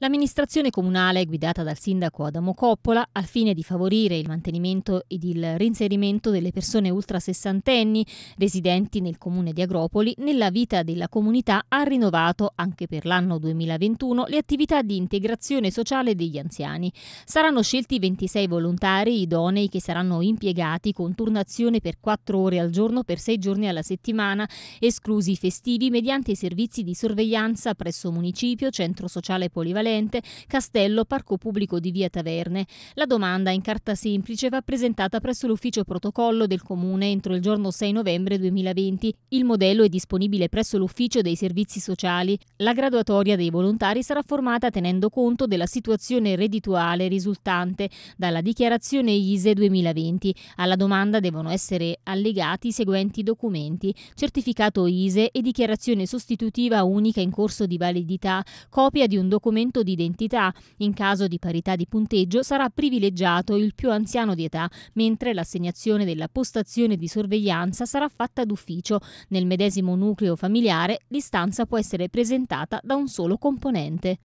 L'amministrazione comunale, guidata dal sindaco Adamo Coppola, al fine di favorire il mantenimento ed il reinserimento delle persone ultra sessantenni residenti nel comune di Agropoli nella vita della comunità, ha rinnovato anche per l'anno 2021 le attività di integrazione sociale degli anziani. Saranno scelti 26 volontari idonei che saranno impiegati con turnazione per 4 ore al giorno per 6 giorni alla settimana, esclusi i festivi, mediante i servizi di sorveglianza presso municipio, centro sociale polivalente Salente, Castello, Parco Pubblico di Via Taverne. La domanda in carta semplice va presentata presso l'ufficio protocollo del Comune entro il giorno 6 novembre 2020. Il modello è disponibile presso l'ufficio dei servizi sociali. La graduatoria dei volontari sarà formata tenendo conto della situazione reddituale risultante dalla dichiarazione ISE 2020. Alla domanda devono essere allegati i seguenti documenti: certificato ISE e dichiarazione sostitutiva unica in corso di validità, copia di un documento voto di identità. In caso di parità di punteggio sarà privilegiato il più anziano di età, mentre l'assegnazione della postazione di sorveglianza sarà fatta d'ufficio. Nel medesimo nucleo familiare l'istanza può essere presentata da un solo componente.